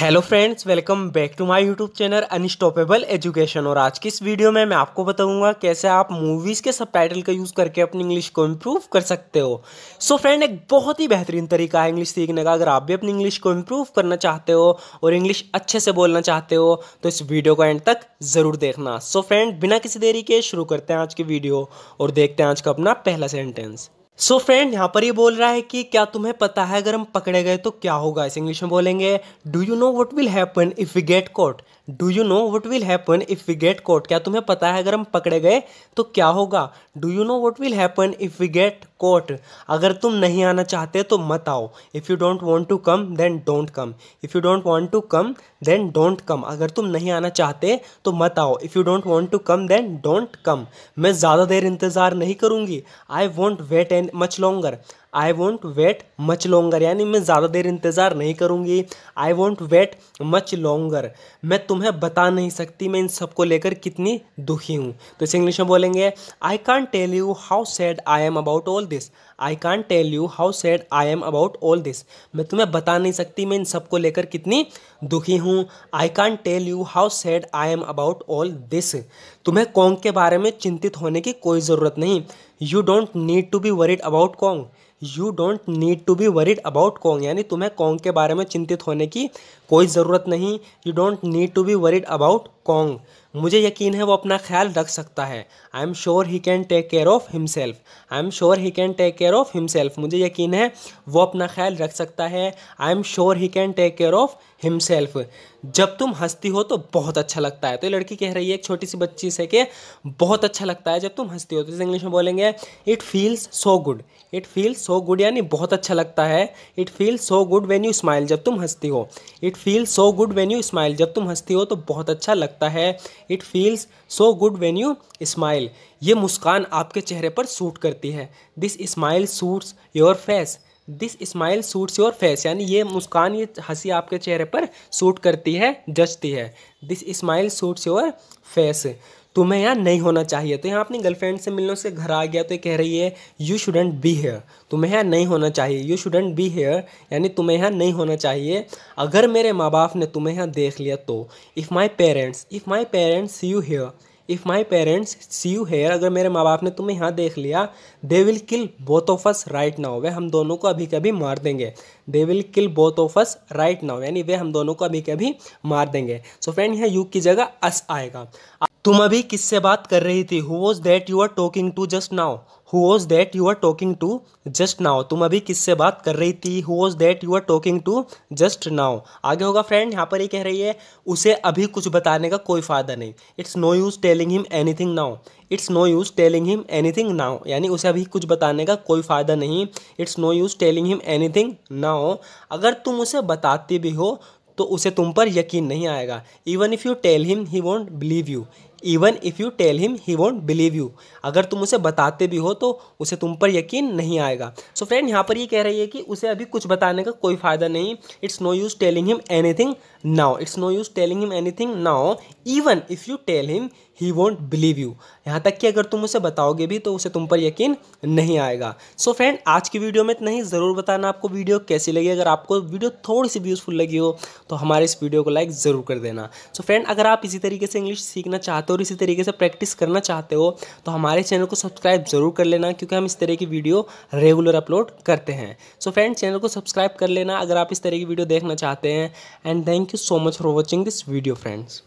Hello friends welcome back to my YouTube channel unstoppable education और आज की इस वीडियो में मैं आपको बताऊंगा कैसे आप मूवीज़ के सबटाइटल का यूज़ करके अपनी इंग्लिश को इम्प्रूव कर सकते हो सो so फ्रेंड एक बहुत ही बेहतरीन तरीका है इंग्लिश सीखने का अगर आप भी अपनी इंग्लिश को इम्प्रूव करना चाहते हो और इंग्लिश अच्छे से बोलना चाहते हो तो इस वीडियो को एंड तक ज़रूर देखना सो so फ्रेंड बिना किसी देरी के शुरू करते हैं आज की वीडियो और देखते हैं आज का अपना पहला सेंटेंस सो फ्रेंड यहाँ पर ये बोल रहा है कि क्या तुम्हें पता है अगर हम पकड़े गए तो क्या होगा इस इंग्लिश में बोलेंगे do you know what will happen if we get caught do you know what will happen if we get caught क्या तुम्हें पता है अगर हम पकड़े गए तो क्या होगा do you know what will happen if we get caught अगर तुम नहीं आना चाहते तो मत आओ if you don't want to come then don't come if you don't want to come then don't come अगर तुम नहीं आना चाहते तो मत आओ if you don't want to come then don't come मैं ज़्यादा देर इंतज़ार नहीं करूंगी I won't wait an much longer I won't wait much longer यानी मैं ज़्यादा देर इंतज़ार नहीं करूँगी I won't wait much longer मैं तुम्हें बता नहीं सकती मैं इन सबको लेकर कितनी दुखी हूँ तो इसे इंग्लिश में बोलेंगे I can't tell you how sad I am about all this I can't tell you how sad I am about all this मैं तुम्हें बता नहीं सकती मैं इन सबको लेकर कितनी दुखी हूँ I can't tell you how sad I am about all this तुम्हें कॉन्ग के बारे में चिंतित होने की कोई ज़रूरत नहीं you don't need to be worried about Kong. You don't need to be worried about Kong यानी तुम्हें कॉन्ग के बारे में चिंतित होने की कोई ज़रूरत नहीं you don't need to be worried about Kong मुझे यकीन है वो अपना ख्याल रख सकता है I am sure he can take care of himself I am sure he can take care of himself मुझे यकीन है वो अपना ख्याल रख सकता है I am sure he can take care of himself जब तुम हंसती हो तो बहुत अच्छा लगता है तो ये लड़की कह रही है एक छोटी सी बच्ची से कि बहुत अच्छा लगता है जब तुम हंसती हो तो इंग्लिश में बोलेंगे it feels so good it feels so so good यानी बहुत अच्छा लगता है it feel so good when you smile जब तुम हंसती हो it feel so good when you smile जब तुम हंसती हो तो बहुत अच्छा लगता है it feels so good when you smile ये मुस्कान आपके चेहरे पर सूट करती है this smile suits your face this smile suits your face यानी ये मुस्कान ये हंसी आपके चेहरे पर सूट करती है जचती है this smile suits your face तुम्हें यहाँ नहीं होना चाहिए तो यहाँ अपनी गर्लफ्रेंड से मिलने से घर आ गया तो ये कह रही है यू शुडेंट बी हेयर तुम्हें यहाँ नहीं होना चाहिए यू शुडेंट बी हेयर यानी तुम्हें यहाँ नहीं होना चाहिए अगर मेरे माँ बाप ने तुम्हें यहाँ देख लिया तो if my parents if my parents you here if my parents see you here अगर मेरे माँ बाप ने तुम्हें यहाँ देख लिया they will kill both of us right now वे हम दोनों को अभी कभी मार देंगे they will kill both of us right now यानी वे हम दोनों को अभी कभी मार देंगे सो फ्रेंड यहाँ यू की जगह अस आएगा तुम अभी किससे बात कर रही थी who was that you are talking to just now who was that you are talking to just now तुम अभी किससे बात कर रही थी who was that you are talking to just now आगे होगा फ्रेंड यहाँ पर ये कह रही है उसे अभी कुछ बताने का कोई फ़ायदा नहीं it's no use telling him anything now it's no use telling him anything now यानी उसे अभी कुछ बताने का कोई फ़ायदा नहीं it's no use telling him anything now अगर तुम उसे बताती भी हो तो उसे तुम पर यकीन नहीं आएगा even if you tell him he won't believe you even if you tell him he won't believe you अगर तुम उसे बताते भी हो तो उसे तुम पर यकीन नहीं आएगा सो फ्रेंड यहाँ पर ये कह रही है कि उसे अभी कुछ बताने का कोई फ़ायदा नहीं it's no use telling him anything now it's no use telling him anything now even if you tell him he won't believe you यहाँ तक कि अगर तुम उसे बताओगे भी तो उसे तुम पर यकीन नहीं आएगा सो so फ्रेंड आज की वीडियो में इतना ही ज़रूर बताना आपको वीडियो कैसी लगी अगर आपको वीडियो थोड़ी सी यूज़फुल लगी हो तो हमारे इस वीडियो को लाइक ज़रूर कर देना सो so फ्रेंड अगर आप इसी तरीके से इंग्लिश सीखना चाहते हो और इसी तरीके से प्रैक्टिस करना चाहते हो तो हमारे चैनल को सब्सक्राइब ज़रूर कर लेना क्योंकि हम इस तरह की वीडियो रेगुलर अपलोड करते हैं सो so फ्रेंड चैनल को सब्सक्राइब कर लेना अगर आप इस तरह की वीडियो देखना चाहते हैं and thank you so much for watching this video friends